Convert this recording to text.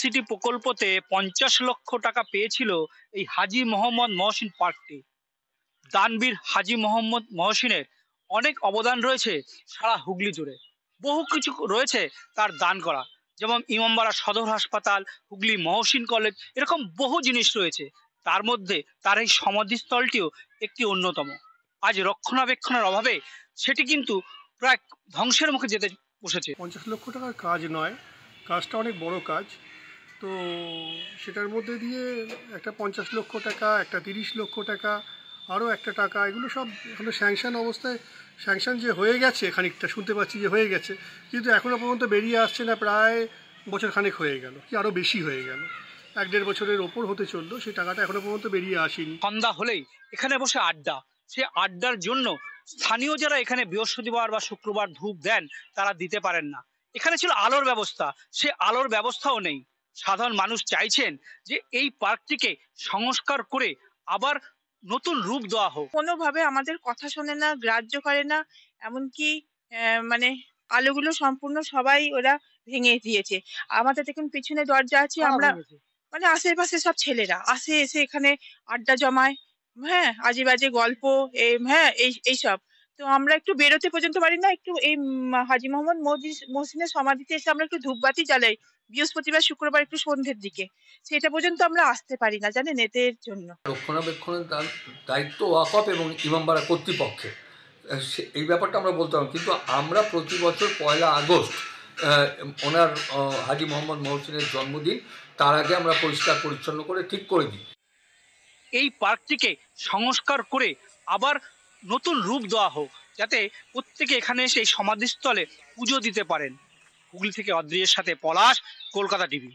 city প্রকল্পতে পঞ্চাশ লক্ষ টাকা পেয়েছিল এই হাজি মোহাম্মদ মহসিন পার্কটি দানবীর হাজি মোহাম্মদ মহসিনের অনেক অবদান রয়েছে সারা হুগলি জুড়ে বহু কিছু রয়েছে তার দান করা যেমন ইমামবাড়া সদর হাসপাতাল হুগলি মহসিন কলেজ এরকম বহু জিনিস রয়েছে তার মধ্যে তার এই সমাধিস্থলটিও একটি অন্যতম আজ রক্ষণাবেক্ষণের অভাবে সেটি কিন্তু প্রায় ধ্বংসের মুখে যেতে বসেছে পঞ্চাশ লক্ষ টাকার কাজ নয় কাজটা অনেক বড় কাজ তো সেটার মধ্যে দিয়ে একটা পঞ্চাশ লক্ষ টাকা একটা তিরিশ লক্ষ টাকা আরও একটা টাকা এগুলো সব এখন মানে স্যাংশন অবস্থায় স্যাংশন যে হয়ে গেছে খানিকটা শুনতে পাচ্ছি যে হয়ে গেছে কিন্তু এখনও পর্যন্ত বেরিয়ে আসছে না প্রায় বছর খানেক হয়ে গেল কি আরও বেশি হয়ে গেল এক দেড় বছরের ওপর হতে চলল সেই টাকাটা এখনও পর্যন্ত বেরিয়ে আসেনি সন্ধ্যা হলেই এখানে বসে আড্ডা সে আড্ডার জন্য স্থানীয় যারা এখানে বৃহস্পতিবার বা শুক্রবার ধূপ দেন তারা দিতে পারেন না এখানে ছিল আলোর ব্যবস্থা সে আলোর ব্যবস্থাও নেই সাধারণ মানুষ চাইছেন যে এই পার্কটিকে সংস্কার করে আবার নতুন রূপ দেওয়া হোক কোনোভাবে আমাদের কথা শোনে না গ্রাহ্য করে না এমনকি মানে আলোগুলো সম্পূর্ণ সবাই ওরা ভেঙে দিয়েছে আমাদের দেখুন পিছনে দরজা আছে আমরা মানে আশেপাশে সব ছেলেরা আসে এসে এখানে আড্ডা জমায় হ্যাঁ আজে বাজে গল্প হ্যাঁ এই এইসব তো আমরা একটু বেরোতে পর্যন্ত পারি না একটু এই হাজি মোহাম্মদ মহসিনের সমাধিতে এসে আমরা একটু ধূপবাতি জ্বালাই বৃহস্পতিবার শুক্রবার একটু সন্ধ্যের দিকে সেটা পর্যন্ত আমরা আসতে পারি না জানেন এদের জন্য রক্ষণাবেক্ষণের দায়িত্ব ওয়াকফ এবং ইমামবাড়া কর্তৃপক্ষের এই ব্যাপারটা আমরা বলতে পারব কিন্তু আমরা প্রতি বছর পয়লা আগস্ট ওনার হাজি মোহাম্মদ মহসিনের জন্মদিন তার আগে আমরা পরিষ্কার পরিচ্ছন্ন করে ঠিক করে দিই এই পার্কটিকে সংস্কার করে আবার নতুন রূপ দেওয়া হোক যাতে প্রত্যেকে এখানে এসে এই সমাধিস্থলে পুজো দিতে পারেন হুগলি থেকে অদ্রিয়ের সাথে পলাশ কলকাতা টিভি